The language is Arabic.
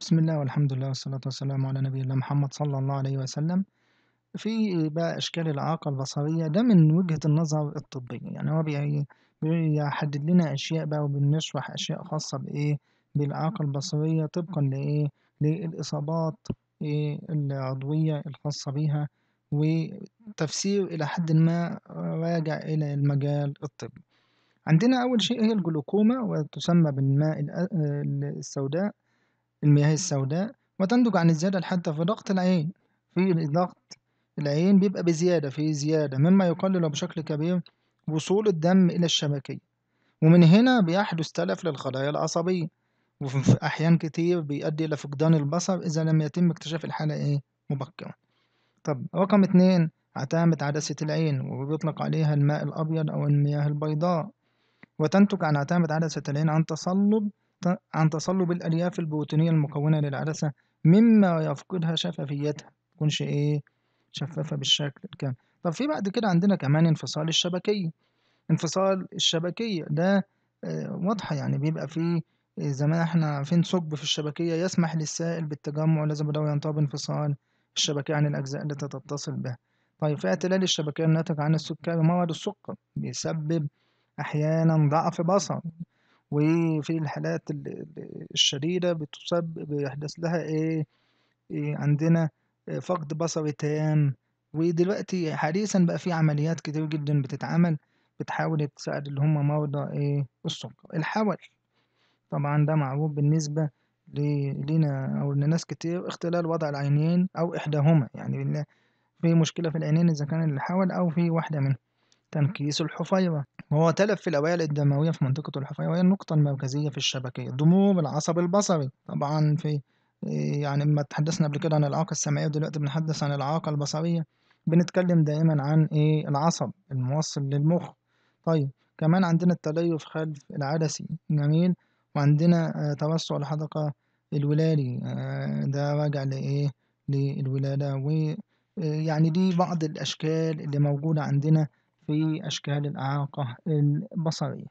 بسم الله والحمد لله والصلاة والسلام على نبي الله محمد صلى الله عليه وسلم في بقى إشكال الإعاقة البصرية ده من وجهة النظر الطبية يعني هو بي- بيحدد لنا أشياء بقى وبنشرح أشياء خاصة بإيه بالإعاقة البصرية طبقا لإيه للإصابات إيه العضوية الخاصة بيها وتفسير إلى حد ما راجع إلى المجال الطبي عندنا أول شيء هي الجلوكوما وتسمى بالماء السوداء المياه السوداء وتنتج عن الزيادة الحادة في ضغط العين في ضغط العين بيبقى بزيادة في زيادة مما يقلل بشكل كبير وصول الدم إلى الشبكية ومن هنا بيحدث تلف للخلايا العصبية وفي أحيان كتير بيؤدي إلى فقدان البصر إذا لم يتم اكتشاف الحالة إيه مبكرا طب رقم اتنين عتامة عدسة العين وبيطلق عليها الماء الأبيض أو المياه البيضاء وتنتج عن عتامة عدسة العين عن تصلب عن تصلب الألياف البروتينية المكونة للعدسة مما يفقدها شفافيتها تكونش إيه شفافة بالشكل الكامل طب في بعد كده عندنا كمان انفصال الشبكية انفصال الشبكية ده آه، واضحة يعني بيبقى فيه آه، زي ما احنا عارفين ثقب في الشبكية يسمح للسائل بالتجمع لازم ده ينطبق انفصال الشبكية عن الأجزاء التي تتصل بها طيب في اعتلال الشبكية الناتج عن السكري مرض السكر بيسبب أحيانا ضعف بصر وفي الحالات الشريرة بتسبب بيحدث لها إيه, إيه عندنا آه، فقد بصري تام ودلوقتي حديثا بقى في عمليات كتير جدا بتتعمل بتحاول تساعد اللي هم مرضى إيه السكر الحول طبعا ده معروف بالنسبة لينا أو لناس كتير اختلال وضع العينين أو إحداهما يعني في مشكلة في العينين إذا كان الحول أو في واحدة منهم تنكيس الحفيرة وهو تلف في الأوعية الدموية في منطقة الحفاية وهي النقطة المركزية في الشبكية ضمور العصب البصري طبعا في إيه، يعني لما تحدثنا قبل كده عن الإعاقة السمعية ودلوقتي بنتحدث عن الإعاقة البصرية بنتكلم دائما عن إيه العصب الموصل للمخ طيب كمان عندنا التليف خلف العدسي جميل وعندنا آه، توسع الحدقة الولادي آه، ده راجع لإيه للولادة ويعني آه، دي بعض الأشكال اللي موجودة عندنا في أشكال الإعاقة البصرية